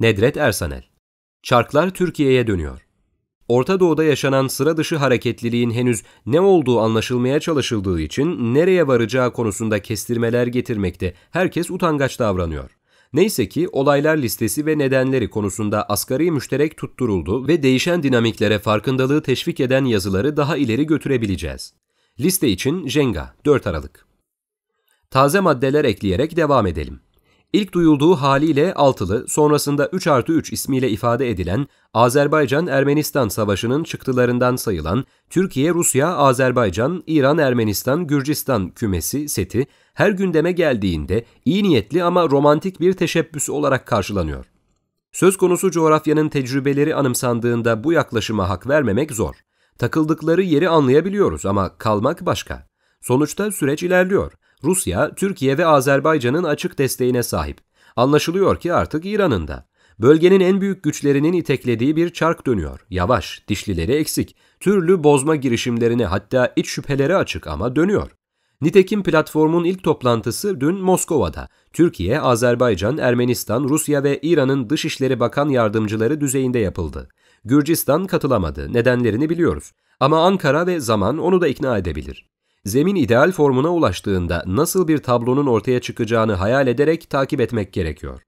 Nedret Ersanel Çarklar Türkiye'ye dönüyor. Orta Doğu'da yaşanan sıra dışı hareketliliğin henüz ne olduğu anlaşılmaya çalışıldığı için nereye varacağı konusunda kestirmeler getirmekte herkes utangaç davranıyor. Neyse ki olaylar listesi ve nedenleri konusunda asgari müşterek tutturuldu ve değişen dinamiklere farkındalığı teşvik eden yazıları daha ileri götürebileceğiz. Liste için Jenga 4 Aralık. Taze maddeler ekleyerek devam edelim. İlk duyulduğu haliyle altılı, sonrasında 3 artı 3 ismiyle ifade edilen Azerbaycan-Ermenistan Savaşı'nın çıktılarından sayılan Türkiye-Rusya-Azerbaycan-İran-Ermenistan-Gürcistan kümesi seti her gündeme geldiğinde iyi niyetli ama romantik bir teşebbüs olarak karşılanıyor. Söz konusu coğrafyanın tecrübeleri anımsandığında bu yaklaşıma hak vermemek zor. Takıldıkları yeri anlayabiliyoruz ama kalmak başka. Sonuçta süreç ilerliyor. Rusya, Türkiye ve Azerbaycan'ın açık desteğine sahip. Anlaşılıyor ki artık İran'ın da. Bölgenin en büyük güçlerinin iteklediği bir çark dönüyor. Yavaş, dişlileri eksik, türlü bozma girişimlerine hatta iç şüpheleri açık ama dönüyor. Nitekim platformun ilk toplantısı dün Moskova'da. Türkiye, Azerbaycan, Ermenistan, Rusya ve İran'ın Dışişleri Bakan Yardımcıları düzeyinde yapıldı. Gürcistan katılamadı, nedenlerini biliyoruz. Ama Ankara ve zaman onu da ikna edebilir. Zemin ideal formuna ulaştığında nasıl bir tablonun ortaya çıkacağını hayal ederek takip etmek gerekiyor.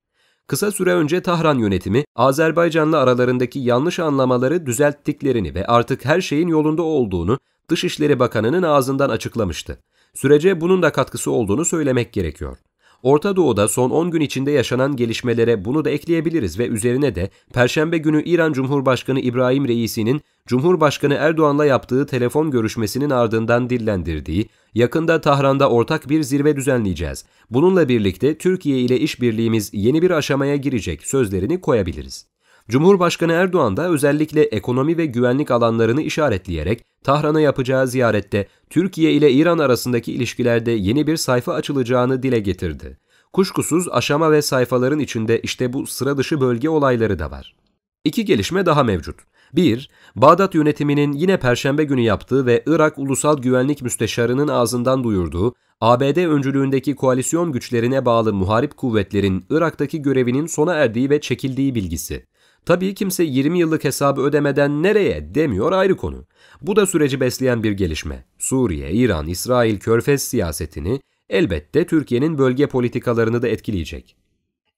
Kısa süre önce Tahran yönetimi Azerbaycan'la aralarındaki yanlış anlamaları düzelttiklerini ve artık her şeyin yolunda olduğunu Dışişleri Bakanı'nın ağzından açıklamıştı. Sürece bunun da katkısı olduğunu söylemek gerekiyor. Orta Doğu'da son 10 gün içinde yaşanan gelişmelere bunu da ekleyebiliriz ve üzerine de Perşembe günü İran Cumhurbaşkanı İbrahim Reisi'nin Cumhurbaşkanı Erdoğan'la yaptığı telefon görüşmesinin ardından dillendirdiği, yakında Tahran'da ortak bir zirve düzenleyeceğiz. Bununla birlikte Türkiye ile işbirliğimiz yeni bir aşamaya girecek sözlerini koyabiliriz. Cumhurbaşkanı Erdoğan da özellikle ekonomi ve güvenlik alanlarını işaretleyerek Tahran'a yapacağı ziyarette Türkiye ile İran arasındaki ilişkilerde yeni bir sayfa açılacağını dile getirdi. Kuşkusuz aşama ve sayfaların içinde işte bu sıra dışı bölge olayları da var. İki gelişme daha mevcut. 1. Bağdat yönetiminin yine Perşembe günü yaptığı ve Irak Ulusal Güvenlik Müsteşarı'nın ağzından duyurduğu, ABD öncülüğündeki koalisyon güçlerine bağlı muharip kuvvetlerin Irak'taki görevinin sona erdiği ve çekildiği bilgisi. Tabii kimse 20 yıllık hesabı ödemeden nereye demiyor ayrı konu. Bu da süreci besleyen bir gelişme. Suriye, İran, İsrail, Körfez siyasetini elbette Türkiye'nin bölge politikalarını da etkileyecek.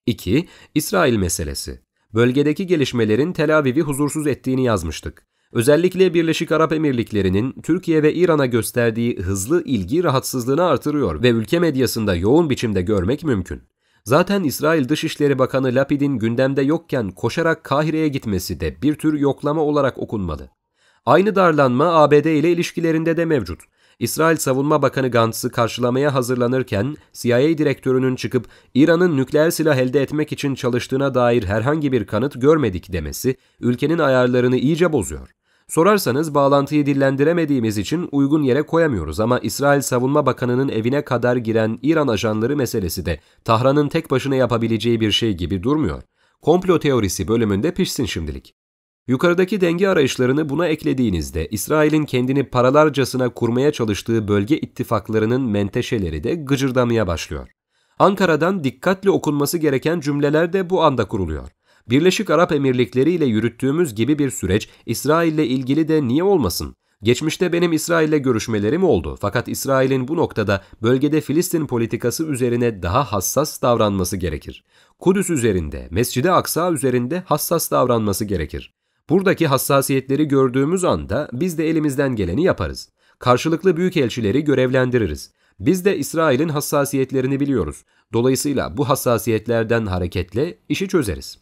2. İsrail meselesi. Bölgedeki gelişmelerin Tel Aviv'i huzursuz ettiğini yazmıştık. Özellikle Birleşik Arap Emirlikleri'nin Türkiye ve İran'a gösterdiği hızlı ilgi rahatsızlığını artırıyor ve ülke medyasında yoğun biçimde görmek mümkün. Zaten İsrail Dışişleri Bakanı Lapid'in gündemde yokken koşarak Kahire'ye gitmesi de bir tür yoklama olarak okunmalı. Aynı darlanma ABD ile ilişkilerinde de mevcut. İsrail Savunma Bakanı Gantz'ı karşılamaya hazırlanırken CIA direktörünün çıkıp İran'ın nükleer silah elde etmek için çalıştığına dair herhangi bir kanıt görmedik demesi ülkenin ayarlarını iyice bozuyor. Sorarsanız bağlantıyı dillendiremediğimiz için uygun yere koyamıyoruz ama İsrail Savunma Bakanı'nın evine kadar giren İran ajanları meselesi de Tahran'ın tek başına yapabileceği bir şey gibi durmuyor. Komplo teorisi bölümünde pişsin şimdilik. Yukarıdaki denge arayışlarını buna eklediğinizde İsrail'in kendini paralarcasına kurmaya çalıştığı bölge ittifaklarının menteşeleri de gıcırdamaya başlıyor. Ankara'dan dikkatli okunması gereken cümleler de bu anda kuruluyor. Birleşik Arap Emirlikleri ile yürüttüğümüz gibi bir süreç İsrail ile ilgili de niye olmasın? Geçmişte benim İsrail'le görüşmelerim oldu fakat İsrail'in bu noktada bölgede Filistin politikası üzerine daha hassas davranması gerekir. Kudüs üzerinde, Mescid-i Aksa üzerinde hassas davranması gerekir. Buradaki hassasiyetleri gördüğümüz anda biz de elimizden geleni yaparız. Karşılıklı büyükelçileri görevlendiririz. Biz de İsrail'in hassasiyetlerini biliyoruz. Dolayısıyla bu hassasiyetlerden hareketle işi çözeriz.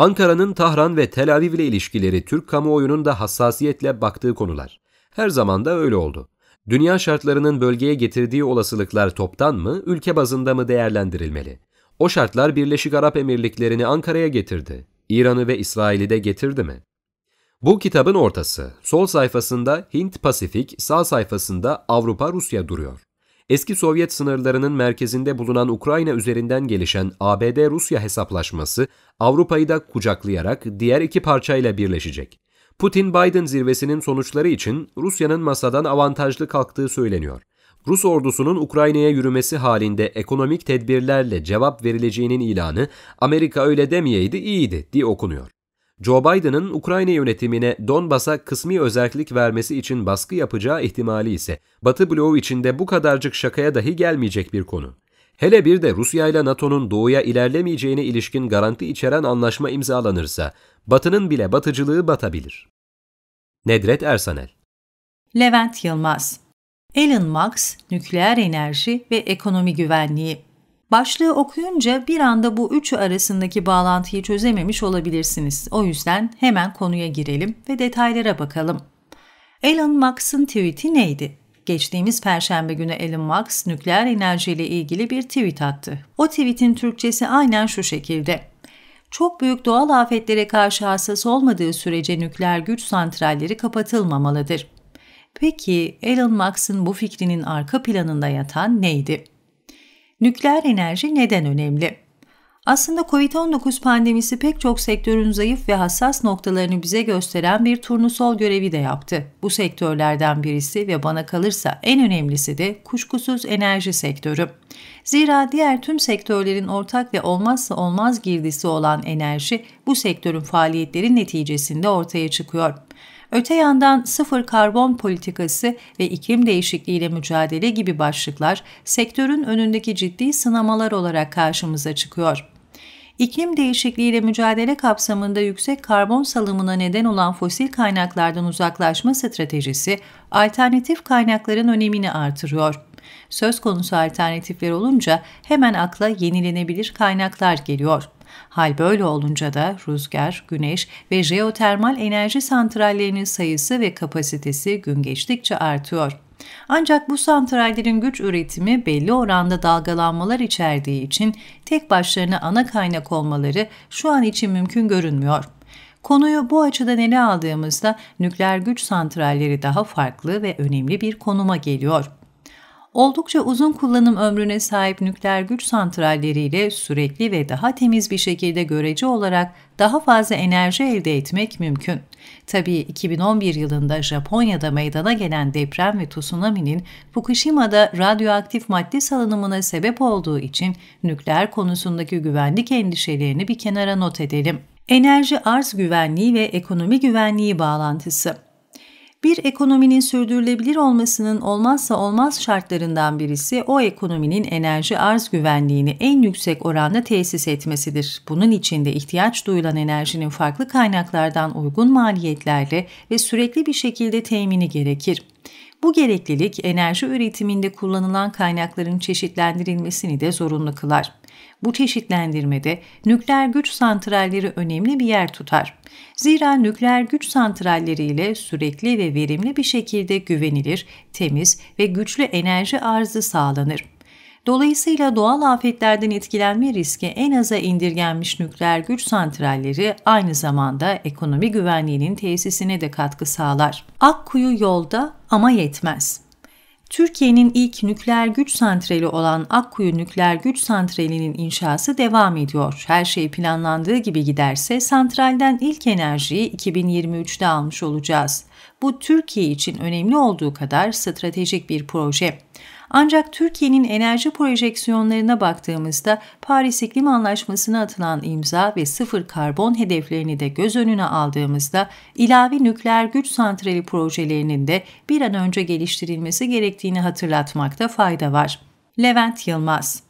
Ankara'nın Tahran ve Tel Aviv ile ilişkileri Türk kamuoyunun da hassasiyetle baktığı konular. Her zaman da öyle oldu. Dünya şartlarının bölgeye getirdiği olasılıklar toptan mı, ülke bazında mı değerlendirilmeli? O şartlar Birleşik Arap Emirlikleri'ni Ankara'ya getirdi. İran'ı ve İsrail'i de getirdi mi? Bu kitabın ortası. Sol sayfasında Hint-Pasifik, sağ sayfasında Avrupa-Rusya duruyor. Eski Sovyet sınırlarının merkezinde bulunan Ukrayna üzerinden gelişen ABD-Rusya hesaplaşması Avrupa'yı da kucaklayarak diğer iki parçayla birleşecek. Putin-Biden zirvesinin sonuçları için Rusya'nın masadan avantajlı kalktığı söyleniyor. Rus ordusunun Ukrayna'ya yürümesi halinde ekonomik tedbirlerle cevap verileceğinin ilanı Amerika öyle demeyeydi iyiydi diye okunuyor. Joe Biden'ın Ukrayna yönetimine Donbas'a kısmi özellik vermesi için baskı yapacağı ihtimali ise Batı bloğu içinde bu kadarcık şakaya dahi gelmeyecek bir konu. Hele bir de Rusya ile NATO'nun doğuya ilerlemeyeceğine ilişkin garanti içeren anlaşma imzalanırsa, Batı'nın bile batıcılığı batabilir. Nedret Ersanel Levent Yılmaz Elon Musk, nükleer enerji ve ekonomi güvenliği Başlığı okuyunca bir anda bu üçü arasındaki bağlantıyı çözememiş olabilirsiniz. O yüzden hemen konuya girelim ve detaylara bakalım. Elon Musk'ın tweet'i neydi? Geçtiğimiz perşembe günü Elon Musk nükleer enerjiyle ilgili bir tweet attı. O tweet'in Türkçesi aynen şu şekilde. Çok büyük doğal afetlere karşı hassas olmadığı sürece nükleer güç santralleri kapatılmamalıdır. Peki Elon Musk'ın bu fikrinin arka planında yatan neydi? Nükleer enerji neden önemli? Aslında COVID-19 pandemisi pek çok sektörün zayıf ve hassas noktalarını bize gösteren bir turnusol görevi de yaptı. Bu sektörlerden birisi ve bana kalırsa en önemlisi de kuşkusuz enerji sektörü. Zira diğer tüm sektörlerin ortak ve olmazsa olmaz girdisi olan enerji bu sektörün faaliyetleri neticesinde ortaya çıkıyor. Öte yandan sıfır karbon politikası ve iklim değişikliğiyle mücadele gibi başlıklar sektörün önündeki ciddi sınamalar olarak karşımıza çıkıyor. İklim değişikliğiyle mücadele kapsamında yüksek karbon salımına neden olan fosil kaynaklardan uzaklaşma stratejisi alternatif kaynakların önemini artırıyor. Söz konusu alternatifler olunca hemen akla yenilenebilir kaynaklar geliyor. Hal böyle olunca da rüzgar, güneş ve jeotermal enerji santrallerinin sayısı ve kapasitesi gün geçtikçe artıyor. Ancak bu santrallerin güç üretimi belli oranda dalgalanmalar içerdiği için tek başlarına ana kaynak olmaları şu an için mümkün görünmüyor. Konuyu bu açıdan ele aldığımızda nükleer güç santralleri daha farklı ve önemli bir konuma geliyor oldukça uzun kullanım ömrüne sahip nükleer güç santralleriyle sürekli ve daha temiz bir şekilde görece olarak daha fazla enerji elde etmek mümkün. Tabii 2011 yılında Japonya'da meydana gelen deprem ve tsunami'nin Fukushima'da radyoaktif madde salınımına sebep olduğu için nükleer konusundaki güvenlik endişelerini bir kenara not edelim. Enerji arz güvenliği ve ekonomi güvenliği bağlantısı bir ekonominin sürdürülebilir olmasının olmazsa olmaz şartlarından birisi o ekonominin enerji arz güvenliğini en yüksek oranda tesis etmesidir. Bunun için de ihtiyaç duyulan enerjinin farklı kaynaklardan uygun maliyetlerle ve sürekli bir şekilde temini gerekir. Bu gereklilik enerji üretiminde kullanılan kaynakların çeşitlendirilmesini de zorunlu kılar. Bu çeşitlendirmede nükleer güç santralleri önemli bir yer tutar. Zira nükleer güç santralleriyle sürekli ve verimli bir şekilde güvenilir, temiz ve güçlü enerji arzı sağlanır. Dolayısıyla doğal afetlerden etkilenme riski en aza indirgenmiş nükleer güç santralleri aynı zamanda ekonomi güvenliğinin tesisine de katkı sağlar. Akkuyu yolda ama yetmez. Türkiye'nin ilk nükleer güç santrali olan Akkuyu Nükleer Güç Santrali'nin inşası devam ediyor. Her şey planlandığı gibi giderse santralden ilk enerjiyi 2023'te almış olacağız. Bu Türkiye için önemli olduğu kadar stratejik bir proje. Ancak Türkiye'nin enerji projeksiyonlarına baktığımızda Paris İklim Anlaşması'na atılan imza ve sıfır karbon hedeflerini de göz önüne aldığımızda ilave nükleer güç santrali projelerinin de bir an önce geliştirilmesi gerektiğini hatırlatmakta fayda var. Levent Yılmaz